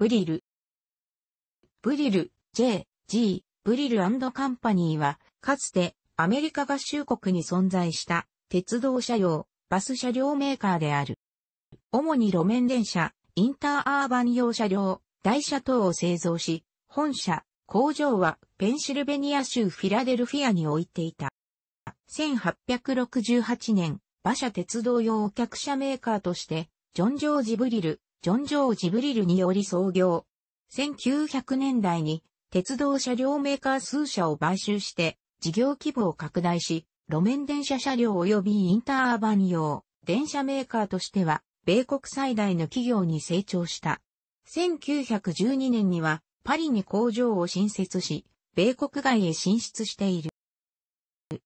ブリル。ブリル、J、G、ブリルカンパニーは、かつてアメリカ合衆国に存在した鉄道車両、バス車両メーカーである。主に路面電車、インターアーバン用車両、台車等を製造し、本社、工場はペンシルベニア州フィラデルフィアに置いていた。1868年、馬車鉄道用客車メーカーとして、ジョン・ジョージ・ブリル、ジョン・ジョージ・ブリルにより創業。1900年代に鉄道車両メーカー数社を買収して事業規模を拡大し、路面電車車両及びインターアーバン用電車メーカーとしては米国最大の企業に成長した。1912年にはパリに工場を新設し、米国外へ進出している。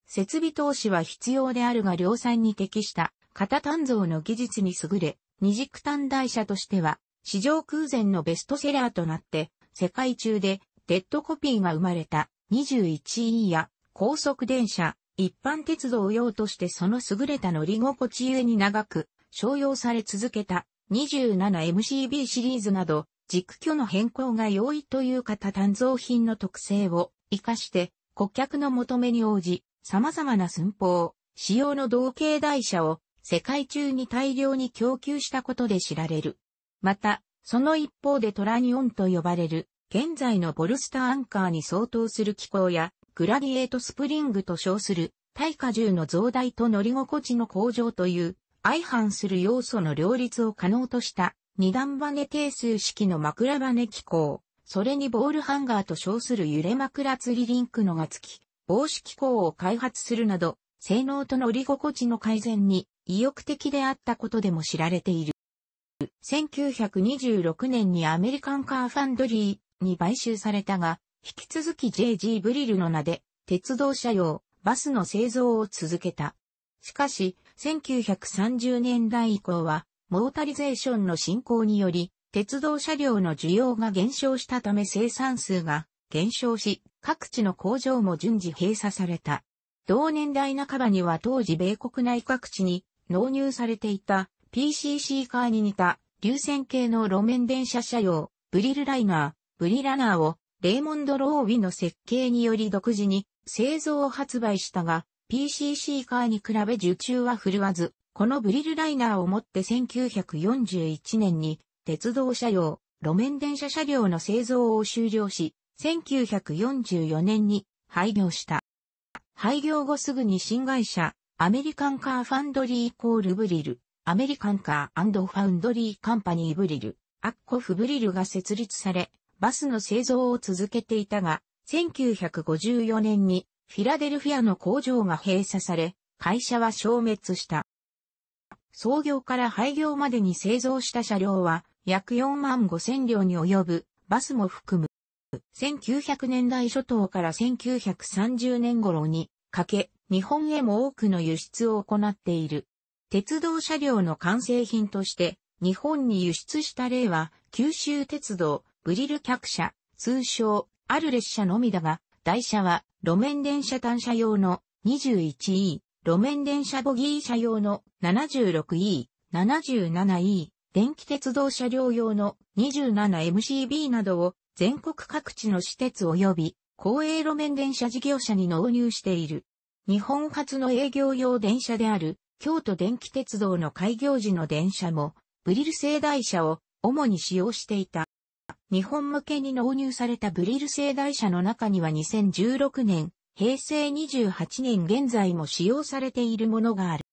設備投資は必要であるが量産に適した型炭造の技術に優れ、二軸短大社としては、史上空前のベストセラーとなって、世界中でデッドコピーが生まれた 21E や高速電車、一般鉄道用としてその優れた乗り心地ゆえに長く商用され続けた 27MCB シリーズなど軸距の変更が容易という型単造品の特性を活かして顧客の求めに応じ様々な寸法、使用の同型台車を世界中に大量に供給したことで知られる。また、その一方でトラニオンと呼ばれる、現在のボルスターアンカーに相当する機構や、グラディエートスプリングと称する、耐荷重の増大と乗り心地の向上という、相反する要素の両立を可能とした、二段バネ定数式の枕バネ機構、それにボールハンガーと称する揺れ枕釣りリンクのがつき、防止機構を開発するなど、性能と乗り心地の改善に意欲的であったことでも知られている。1926年にアメリカンカーファンドリーに買収されたが、引き続き JG ブリルの名で、鉄道車用、バスの製造を続けた。しかし、1930年代以降は、モータリゼーションの進行により、鉄道車両の需要が減少したため生産数が減少し、各地の工場も順次閉鎖された。同年代半ばには当時米国内各地に納入されていた PCC カーに似た流線系の路面電車車用、ブリルライナー、ブリラナーをレーモンド・ローウィの設計により独自に製造を発売したが、PCC カーに比べ受注は振るわず、このブリルライナーをもって1941年に鉄道車用、路面電車車両の製造を終了し、1944年に廃業した。廃業後すぐに新会社、アメリカンカーファンドリーコールブリル、アメリカンカーファウンドリーカンパニーブリル、アッコフブリルが設立され、バスの製造を続けていたが、1954年にフィラデルフィアの工場が閉鎖され、会社は消滅した。創業から廃業までに製造した車両は約4万5千両に及ぶバスも含む。1900年代初頭から1930年頃にかけ、日本へも多くの輸出を行っている。鉄道車両の完成品として、日本に輸出した例は、九州鉄道、ブリル客車、通称、ある列車のみだが、台車は、路面電車単車用の 21E、路面電車ボギー車用の 76E、77E、電気鉄道車両用の 27MCB などを全国各地の私鉄及び公営路面電車事業者に納入している。日本初の営業用電車である京都電気鉄道の開業時の電車もブリル製台車を主に使用していた。日本向けに納入されたブリル製台車の中には2016年、平成28年現在も使用されているものがある。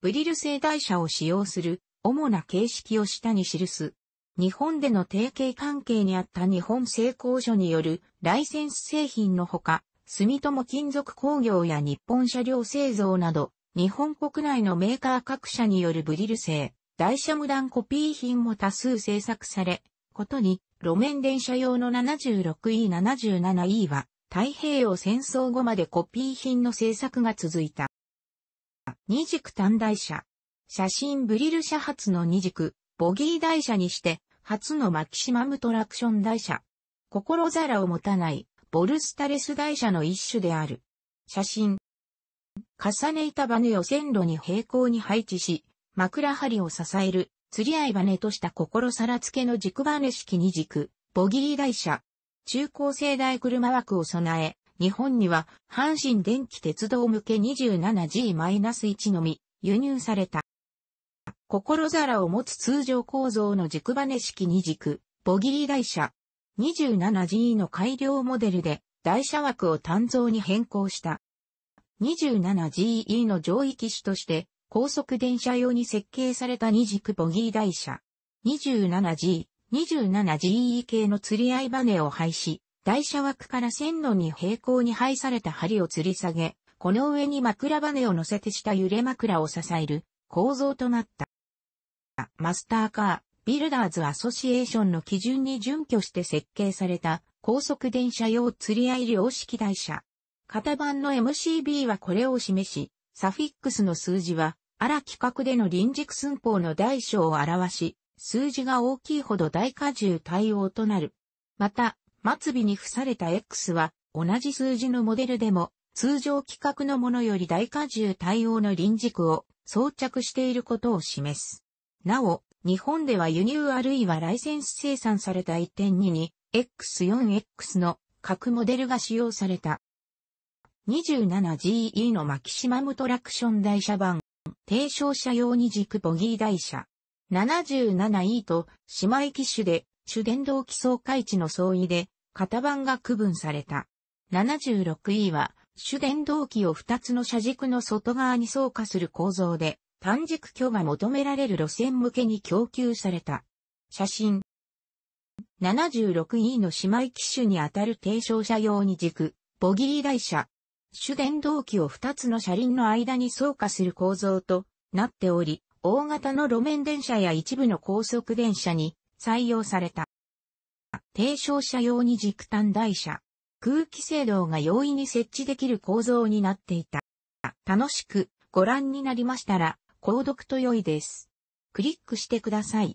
ブリル製台車を使用する主な形式を下に記す。日本での提携関係にあった日本製鋼所によるライセンス製品のほか、住友金属工業や日本車両製造など、日本国内のメーカー各社によるブリル製、台車無断コピー品も多数製作され、ことに、路面電車用の 76E77E は、太平洋戦争後までコピー品の製作が続いた。二軸短台車。写真ブリル車発の二軸、ボギー台車にして、初のマキシマムトラクション台車。心皿を持たない、ボルスタレス台車の一種である。写真。重ね板バネを線路に平行に配置し、枕張りを支える、釣り合いバネとした心皿付けの軸バネ式二軸、ボギー台車。中高生代車枠を備え、日本には阪神電気鉄道向け 27G-1 のみ輸入された。心皿を持つ通常構造の軸バネ式二軸、ボギリ台車。27G の改良モデルで台車枠を単造に変更した。27GE の上位機種として高速電車用に設計された二軸ボギー台車。27G、27GE 系の釣り合いバネを廃止、台車枠から線路に平行に配された針を吊り下げ、この上に枕バネを乗せてした揺れ枕を支える構造となった。マスターカー、ビルダーズアソシエーションの基準に準拠して設計された高速電車用釣り合い量式台車。型番の MCB はこれを示し、サフィックスの数字は、荒規格での臨軸寸法の大小を表し、数字が大きいほど大荷重対応となる。また、末尾に付された X は、同じ数字のモデルでも、通常規格のものより大荷重対応の臨軸を装着していることを示す。なお、日本では輸入あるいはライセンス生産された1.2に X4X の各モデルが使用された。27GE のマキシマムトラクション台車版、低照車用二軸ボギー台車。77E と姉妹機種で主電動機礎開地の相違で型番が区分された。76E は主電動機を2つの車軸の外側に装加する構造で短軸距が求められる路線向けに供給された。写真。76E の姉妹機種にあたる低床車用に軸、ボギー台車。主電動機を2つの車輪の間に走化する構造となっており、大型の路面電車や一部の高速電車に採用された。低床車用に軸端台車。空気制動が容易に設置できる構造になっていた。楽しくご覧になりましたら、購読と良いです。クリックしてください。